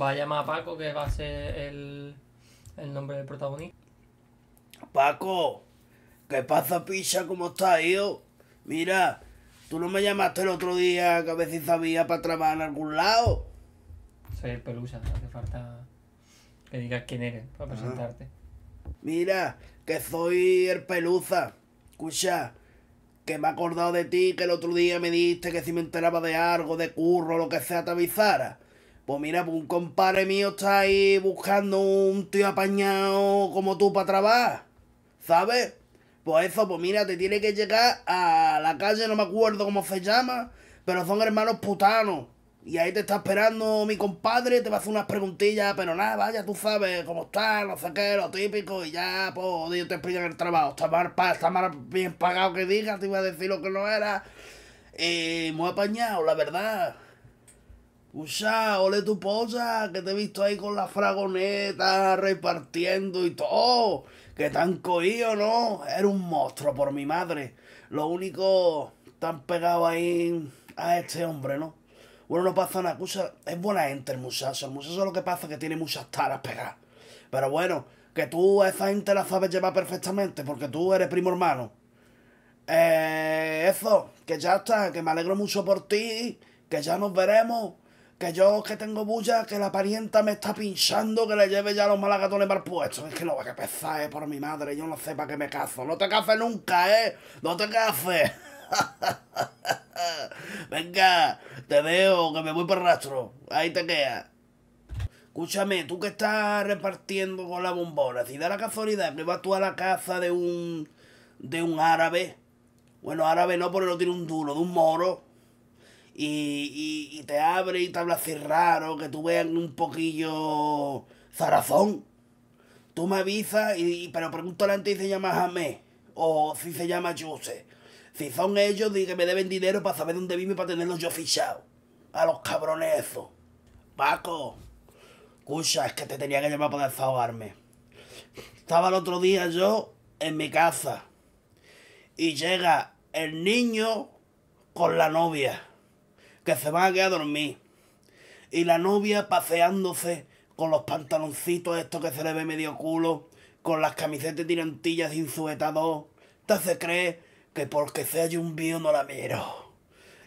Va a llamar a Paco, que va a ser el, el nombre del protagonista. Paco, ¿qué pasa, picha? ¿Cómo estás, yo Mira, ¿tú no me llamaste el otro día que a ver si sabía para trabajar en algún lado? Soy el pelusa, hace falta que digas quién eres para ah. presentarte. Mira, que soy el pelusa. Escucha, que me he acordado de ti, que el otro día me diste que si me enteraba de algo, de curro, lo que sea, te avisara. Pues mira, pues un compadre mío está ahí buscando un tío apañado como tú para trabajar. ¿Sabes? Pues eso, pues mira, te tiene que llegar a la calle, no me acuerdo cómo se llama, pero son hermanos putanos. Y ahí te está esperando mi compadre, te va a hacer unas preguntillas, pero nada, vaya, tú sabes cómo está, no sé qué, lo típico, y ya, pues, dios te que el trabajo. Está mal, está mal bien pagado que digas, te iba a decir lo que no era. Y eh, muy apañado, la verdad. ¡Usa! ole tu posa, que te he visto ahí con la fragoneta, repartiendo y todo. Que tan cogido, ¿no? Era un monstruo por mi madre. Lo único tan pegado ahí a este hombre, ¿no? Bueno, no pasa nada. Usa, es buena gente el muchacho. El musazo lo que pasa es que tiene muchas taras pegadas. Pero bueno, que tú a esa gente la sabes llevar perfectamente porque tú eres primo hermano. Eh, eso, que ya está, que me alegro mucho por ti, que ya nos veremos que yo que tengo bulla, que la parienta me está pinchando, que le lleve ya los malagatones mal puestos. Es que no va a pesar, eh, por mi madre, yo no sé para qué me caso. No te cases nunca, eh, no te cases. Venga, te veo, que me voy por rastro. Ahí te queda Escúchame, tú que estás repartiendo con la bombona, si da la casualidad me vas tú a la casa de un. de un árabe. Bueno, árabe no, porque no tiene un duro, de un moro. y, y te abre y te habla así raro, que tú veas un poquillo zarazón. Tú me avisas, y, pero pregunto antes si se llama Jamé o si se llama Juse. Si son ellos, di que me deben dinero para saber dónde vive para tenerlos yo fichado, A los cabrones esos. Paco, escucha, es que te tenía que llamar para desahogarme. Estaba el otro día yo en mi casa y llega el niño con la novia se va a quedar a dormir. Y la novia paseándose con los pantaloncitos estos que se le ve medio culo, con las camisetas tirantillas sin sujetador. te se cree que porque sea yo un viejo no la miro.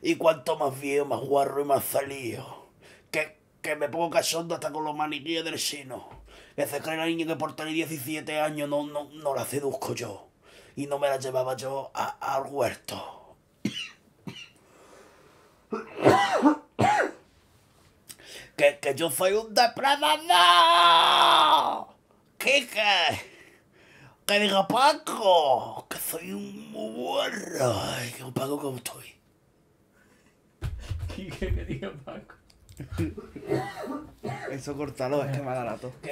Y cuanto más viejo, más guarro y más salido. Que, que me pongo cachondo hasta con los maniquíes del chino. Que se cree la niña que por tener 17 años no, no, la seduzco yo. Y no me la llevaba yo al huerto. que, que yo soy un depredador. Quique. Que diga Paco, que soy un burro. Ay, que un Paco como estoy. Quique, que diga Paco. Eso cortalo, es que me ha dado la